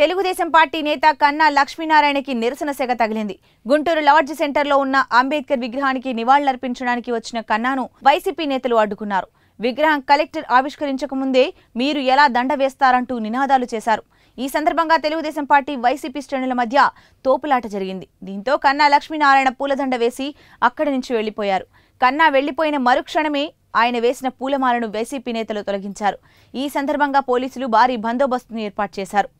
Telugu Desam party నేత కన్నా లక్ష్మీనారాయణకి నిరసన సెగ తగిలింది గుంటూరు లాడ్జ్ సెంటర్లో ఉన్న అంబేద్కర్ విగ్రహానికి నివాళులర్పించడానికి వచ్చిన కన్నాను వైసీపీ నేతలు అడ్డుకున్నారు విగ్రహం కలెక్టర్ ఆవిష్కరించకముందే మీరు ఎలా దండ వేస్తారంటూ నినాదాలు చేశారు ఈ సందర్భంగా తెలుగుదేశం పార్టీ వైసీపీ శ్రేణుల మధ్య తోపులాట జరిగింది దీంతో కన్నా లక్ష్మీనారాయణ పూలదండ వేసి అక్కడి నుంచి వెళ్లిపోయారు కన్నా వెళ్లిపోయిన మరుక్షణమే ఆయన వేసిన పూలమాలను వైసీపీ నేతలు తొలగించారు ఈ సందర్భంగా పోలీసులు భారీ బందోబస్తును ఏర్పాటు చేశారు